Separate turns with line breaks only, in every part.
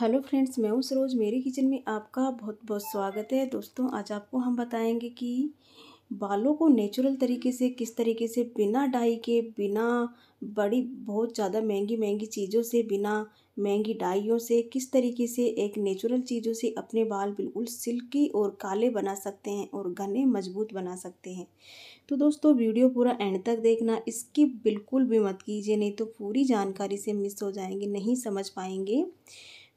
hello friends मैं हूँ सरोज मेरे किचन में आपका बहुत बहुत स्वागत है दोस्तों आज आपको हम बताएंगे कि बालों को नेचुरल तरीके से किस तरीके से बिना डाई के बिना बड़ी बहुत ज़्यादा महंगी महंगी चीज़ों से बिना महंगी डाइयों से किस तरीके से एक नेचुरल चीज़ों से अपने बाल बिल्कुल सिल्की और काले बना सकते हैं और घने मजबूत बना सकते हैं तो दोस्तों वीडियो पूरा एंड तक देखना इसकी बिल्कुल भी मत कीजिए नहीं तो पूरी जानकारी से मिस हो जाएंगे नहीं समझ पाएंगे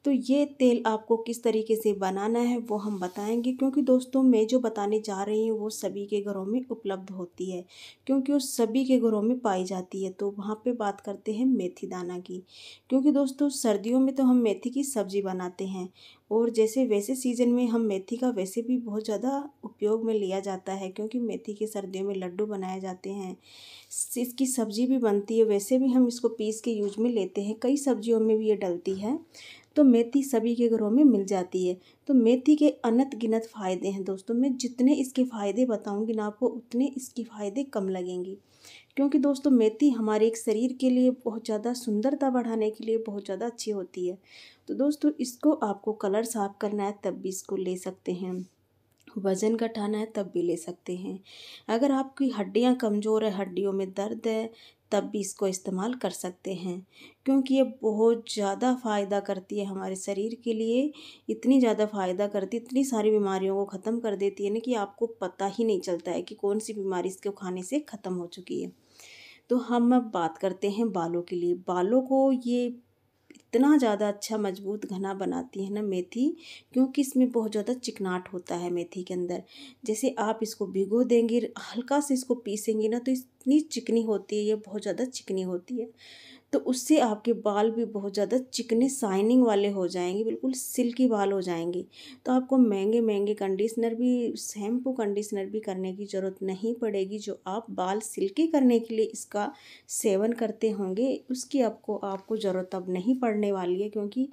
तो ये तेल आपको किस तरीके से बनाना है वो हम बताएंगे क्योंकि दोस्तों मैं जो बताने जा रही हूँ वो सभी के घरों में उपलब्ध होती है क्योंकि वो सभी के घरों में पाई जाती है तो वहाँ पे बात करते हैं मेथी दाना की क्योंकि दोस्तों सर्दियों में तो हम मेथी की सब्ज़ी बनाते हैं और जैसे वैसे सीज़न में हम मेथी का वैसे भी बहुत ज़्यादा उपयोग में लिया जाता है क्योंकि मेथी के सर्दियों में लड्डू बनाए जाते हैं इसकी सब्ज़ी भी बनती है वैसे भी हम इसको पीस के यूज में लेते हैं कई सब्जियों में भी ये डलती है तो मेथी सभी के घरों में मिल जाती है तो मेथी के अनंत गिनत फ़ायदे हैं दोस्तों मैं जितने इसके फ़ायदे बताऊंगी ना आपको उतने इसके फ़ायदे कम लगेंगे क्योंकि दोस्तों मेथी हमारे एक शरीर के लिए बहुत ज़्यादा सुंदरता बढ़ाने के लिए बहुत ज़्यादा अच्छी होती है तो दोस्तों इसको आपको कलर साफ करना है तब भी इसको ले सकते हैं वज़न घटाना है तब भी ले सकते हैं अगर आपकी हड्डियां कमज़ोर है हड्डियों में दर्द है तब भी इसको इस्तेमाल कर सकते हैं क्योंकि ये बहुत ज़्यादा फ़ायदा करती है हमारे शरीर के लिए इतनी ज़्यादा फ़ायदा करती इतनी सारी बीमारियों को ख़त्म कर देती है ना कि आपको पता ही नहीं चलता है कि कौन सी बीमारी इसके खाने से ख़त्म हो चुकी है तो हम अब बात करते हैं बालों के लिए बालों को ये इतना ज़्यादा अच्छा मजबूत घना बनाती है ना मेथी क्योंकि इसमें बहुत ज़्यादा चिकनाहट होता है मेथी के अंदर जैसे आप इसको भिगो देंगे हल्का से इसको पीसेंगे ना तो इतनी चिकनी होती है ये बहुत ज़्यादा चिकनी होती है तो उससे आपके बाल भी बहुत ज़्यादा चिकने शाइनिंग वाले हो जाएंगे बिल्कुल सिल्की बाल हो जाएंगे तो आपको महंगे महंगे कंडीशनर भी शैम्पू कंडीशनर भी करने की ज़रूरत नहीं पड़ेगी जो आप बाल सिल्की करने के लिए इसका सेवन करते होंगे उसकी आपको आपको ज़रूरत अब नहीं पड़ने वाली है क्योंकि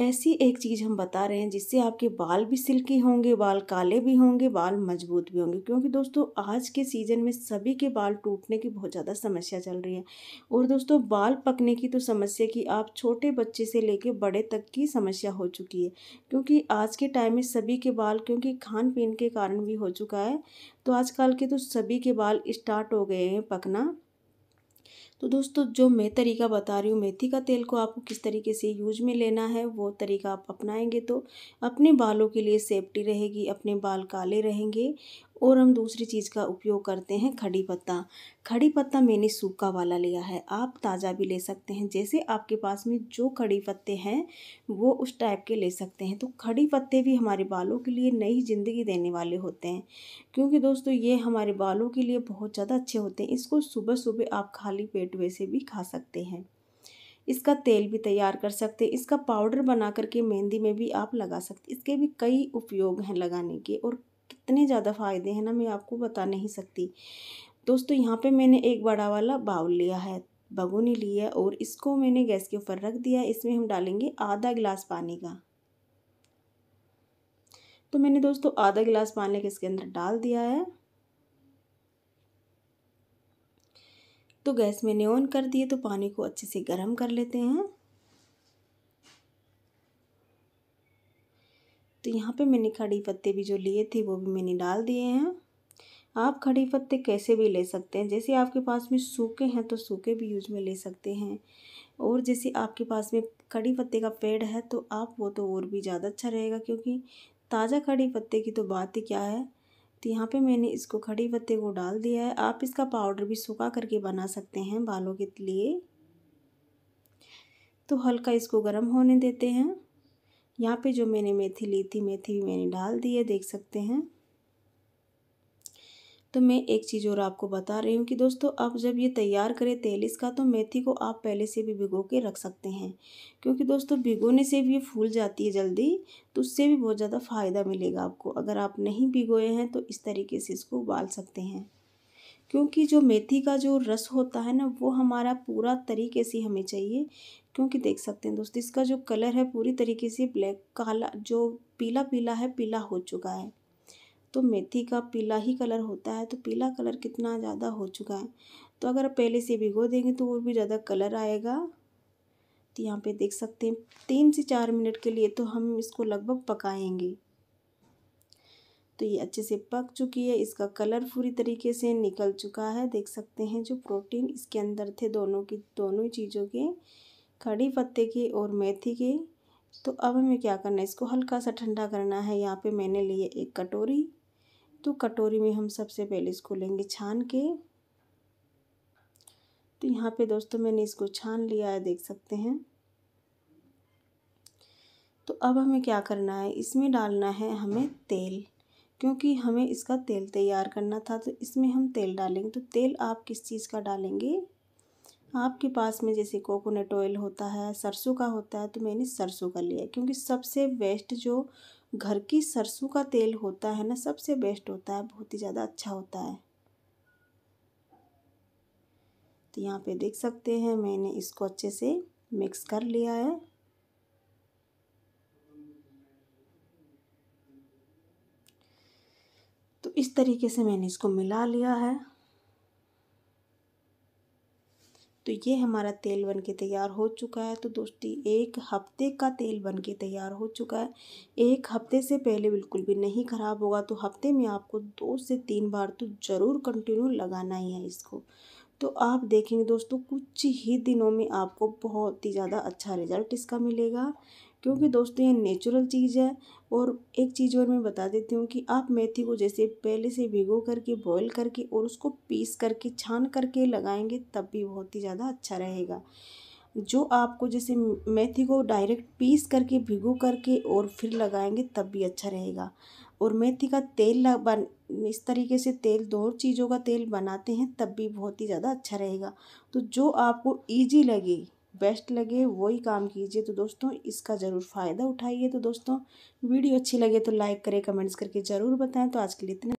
ऐसी एक चीज़ हम बता रहे हैं जिससे आपके बाल भी सिल्की होंगे बाल काले भी होंगे बाल मजबूत भी होंगे क्योंकि दोस्तों आज के सीज़न में सभी के बाल टूटने की बहुत ज़्यादा समस्या चल रही है और दोस्तों बाल पकने की तो समस्या की आप छोटे बच्चे से लेकर बड़े तक की समस्या हो चुकी है क्योंकि आज के टाइम में सभी के बाल क्योंकि खान पीन के कारण भी हो चुका है तो आजकल के तो सभी के बाल स्टार्ट हो गए हैं पकना तो दोस्तों जो मैं तरीका बता रही हूँ मेथी का तेल को आपको किस तरीके से यूज में लेना है वो तरीका आप अपनाएंगे तो अपने बालों के लिए सेफ्टी रहेगी अपने बाल काले रहेंगे और हम दूसरी चीज़ का उपयोग करते हैं खड़ी पत्ता खड़ी पत्ता मैंने सूखा वाला लिया है आप ताज़ा भी ले सकते हैं जैसे आपके पास में जो खड़ी पत्ते हैं वो उस टाइप के ले सकते हैं तो खड़ी पत्ते भी हमारे बालों के लिए नई ज़िंदगी देने वाले होते हैं क्योंकि दोस्तों ये हमारे बालों के लिए बहुत ज़्यादा अच्छे होते हैं इसको सुबह सुबह आप खाली पेट वैसे भी खा सकते हैं इसका तेल भी तैयार कर सकते हैं इसका पाउडर बना करके मेहंदी में भी आप लगा सकते इसके भी कई उपयोग हैं लगाने के और कितने ज़्यादा फ़ायदे हैं ना मैं आपको बता नहीं सकती दोस्तों यहाँ पे मैंने एक बड़ा वाला बाउल लिया है भगोनी ली है और इसको मैंने गैस के ऊपर रख दिया है इसमें हम डालेंगे आधा गिलास पानी का तो मैंने दोस्तों आधा गिलास पानी के इसके अंदर डाल दिया है तो गैस मैंने ऑन कर दिए तो पानी को अच्छे से गर्म कर लेते हैं तो यहाँ पे मैंने खड़ी पत्ते भी जो लिए थे वो भी मैंने डाल दिए हैं आप खड़ी पत्ते कैसे भी ले सकते हैं जैसे आपके पास में सूखे हैं तो सूखे भी यूज में ले सकते हैं और जैसे आपके पास में खड़ी पत्ते का पेड़ है तो आप वो तो और भी ज़्यादा अच्छा रहेगा क्योंकि ताज़ा खड़ी पत्ते की तो बात ही क्या है तो यहाँ पे मैंने इसको खड़ी पत्ते को डाल दिया है आप इसका पाउडर भी सूखा करके बना सकते हैं बालों के लिए तो हल्का इसको गर्म होने देते हैं यहाँ पे जो मैंने मेथी ली थी मेथी भी मैंने डाल दी है देख सकते हैं तो मैं एक चीज़ और आपको बता रही हूँ कि दोस्तों आप जब ये तैयार करें तेल इसका तो मेथी को आप पहले से भी भिगो के रख सकते हैं क्योंकि दोस्तों भिगोने से भी ये फूल जाती है जल्दी तो उससे भी बहुत ज़्यादा फ़ायदा मिलेगा आपको अगर आप नहीं भिगोए हैं तो इस तरीके से इसको उबाल सकते हैं क्योंकि जो मेथी का जो रस होता है ना वो हमारा पूरा तरीके से हमें चाहिए क्योंकि देख सकते हैं दोस्तों इसका जो कलर है पूरी तरीके से ब्लैक काला जो पीला पीला है पीला हो चुका है तो मेथी का पीला ही कलर होता है तो पीला कलर कितना ज़्यादा हो चुका है तो अगर पहले से भिगो देंगे तो वो भी ज़्यादा कलर आएगा तो यहाँ पे देख सकते हैं तीन से चार मिनट के लिए तो हम इसको लगभग पकाएंगे तो ये अच्छे से पक चुकी है इसका कलर पूरी तरीके से निकल चुका है देख सकते हैं जो प्रोटीन इसके अंदर थे दोनों की दोनों ही चीज़ों के कड़ी पत्ते की और मेथी की तो अब हमें क्या करना है इसको हल्का सा ठंडा करना है यहाँ पे मैंने लिए एक कटोरी तो कटोरी में हम सबसे पहले इसको लेंगे छान के तो यहाँ पे दोस्तों मैंने इसको छान लिया है देख सकते हैं तो अब हमें क्या करना है इसमें डालना है हमें तेल क्योंकि हमें इसका तेल तैयार करना था तो इसमें हम तेल डालेंगे तो तेल आप किस चीज़ का डालेंगे आपके पास में जैसे कोकोनट ऑयल होता है सरसों का होता है तो मैंने सरसों का लिया क्योंकि सबसे बेस्ट जो घर की सरसों का तेल होता है ना सबसे बेस्ट होता है बहुत ही ज़्यादा अच्छा होता है तो यहाँ पे देख सकते हैं मैंने इसको अच्छे से मिक्स कर लिया है तो इस तरीके से मैंने इसको मिला लिया है तो ये हमारा तेल बन के तैयार हो चुका है तो दोस्ती एक हफ्ते का तेल बन के तैयार हो चुका है एक हफ्ते से पहले बिल्कुल भी नहीं ख़राब होगा तो हफ्ते में आपको दो से तीन बार तो ज़रूर कंटिन्यू लगाना ही है इसको तो आप देखेंगे दोस्तों कुछ ही दिनों में आपको बहुत ही ज़्यादा अच्छा रिज़ल्ट इसका मिलेगा क्योंकि दोस्तों ये नेचुरल चीज़ है और एक चीज़ और मैं बता देती हूँ कि आप मेथी को जैसे पहले से भिगो करके बॉईल करके और उसको पीस करके छान करके लगाएंगे तब भी बहुत ही ज़्यादा अच्छा रहेगा जो आपको जैसे मेथी को डायरेक्ट पीस करके भिगो करके और फिर लगाएंगे तब भी अच्छा रहेगा और मेथी का तेल बन इस तरीके से तेल दो चीज़ों का तेल बनाते हैं तब भी बहुत ही ज़्यादा अच्छा रहेगा तो जो आपको ईजी लगे बेस्ट लगे वही काम कीजिए तो दोस्तों इसका ज़रूर फ़ायदा उठाइए तो दोस्तों वीडियो अच्छी लगे तो लाइक करें कमेंट्स करके ज़रूर बताएं तो आज के लिए इतना